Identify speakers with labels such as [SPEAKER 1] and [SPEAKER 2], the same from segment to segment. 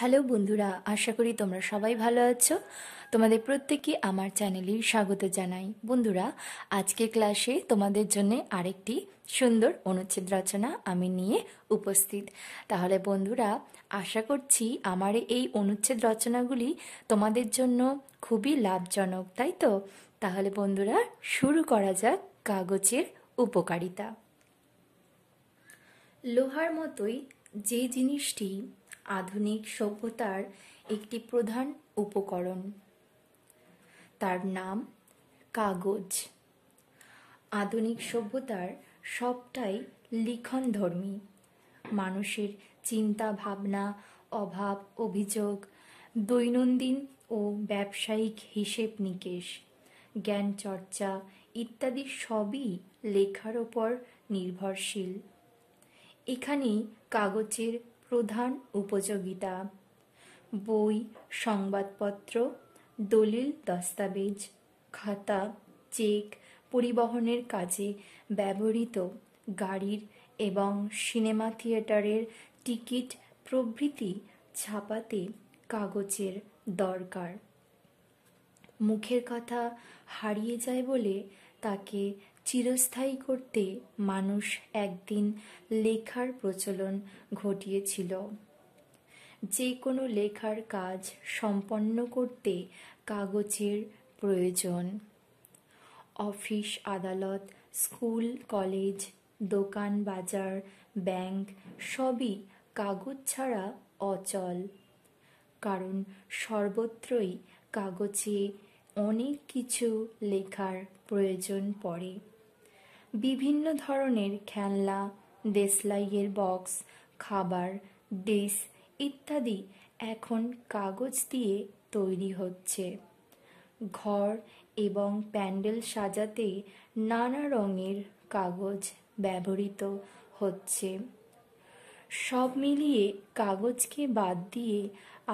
[SPEAKER 1] hello বন্ধুরা আশা করি তোমরা সবাই ভালো আছো তোমাদের প্রত্যেকে আমার চ্যানেলে স্বাগত জানাই বন্ধুরা আজকে ক্লাসে তোমাদের জন্য আরেকটি সুন্দর অনুচ্ছেদ রচনা আমি নিয়ে উপস্থিত তাহলে বন্ধুরা আশা করছি আমার এই অনুচ্ছেদ রচনাগুলি তোমাদের জন্য খুবই লাভজনক তাই তো তাহলে বন্ধুরা শুরু করা যাক কাগজের উপকারিতা লোহার মতোই যে জিনিসটি আধুনিক সভ্যতার একটি প্রধান উপকরণ তার নাম কাগজ আধুনিক সভ্যতার সবটাই লিখনধর্মী মানুষের চিন্তা ভাবনা অভাব অভিযোগ দৈনন্দিন ও ব্যবসায়িক হিসেব নিকেশ জ্ঞান চর্চা ইত্যাদি সবই লেখার ওপর নির্ভরশীল এখানেই কাগজের প্রধান উপযোগিতা বই সংবাদপত্র দলিল দস্তাবেজ খাতা চেক পরিবহনের কাজে ব্যবহৃত গাড়ির এবং সিনেমা থিয়েটারের টিকিট প্রভৃতি ছাপাতে কাগজের দরকার মুখের কথা হারিয়ে যায় বলে তাকে চিরস্থায়ী করতে মানুষ একদিন লেখার প্রচলন ঘটিয়েছিল যে কোনো লেখার কাজ সম্পন্ন করতে কাগজের প্রয়োজন অফিস আদালত স্কুল কলেজ দোকান বাজার ব্যাংক সবই কাগজ ছাড়া অচল কারণ সর্বত্রই কাগজে অনেক কিছু লেখার প্রয়োজন পড়ে বিভিন্ন ধরনের খেলনা দেশলাইয়ের বক্স খাবার ডিশ ইত্যাদি এখন কাগজ দিয়ে তৈরি হচ্ছে ঘর এবং প্যান্ডেল সাজাতে নানা রঙের কাগজ ব্যবহৃত হচ্ছে সব মিলিয়ে কাগজকে বাদ দিয়ে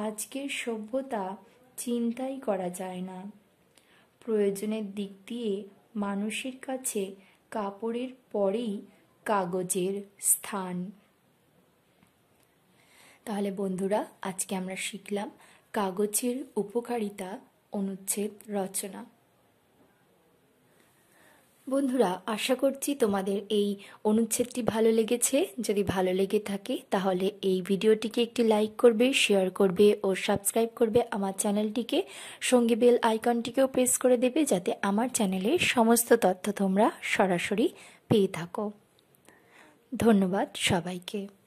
[SPEAKER 1] আজকের সভ্যতা চিন্তাই করা যায় না প্রয়োজনের দিক দিয়ে মানুষের কাছে কাপড়ের পরেই কাগজের স্থান তাহলে বন্ধুরা আজকে আমরা শিখলাম কাগজের উপকারিতা অনুচ্ছেদ রচনা বন্ধুরা আশা করছি তোমাদের এই অনুচ্ছেদটি ভালো লেগেছে যদি ভালো লেগে থাকে তাহলে এই ভিডিওটিকে একটি লাইক করবে শেয়ার করবে ও সাবস্ক্রাইব করবে আমার চ্যানেলটিকে সঙ্গে বেল আইকনটিকেও প্রেস করে দেবে যাতে আমার চ্যানেলের সমস্ত তথ্য তোমরা সরাসরি পেয়ে থাকো ধন্যবাদ সবাইকে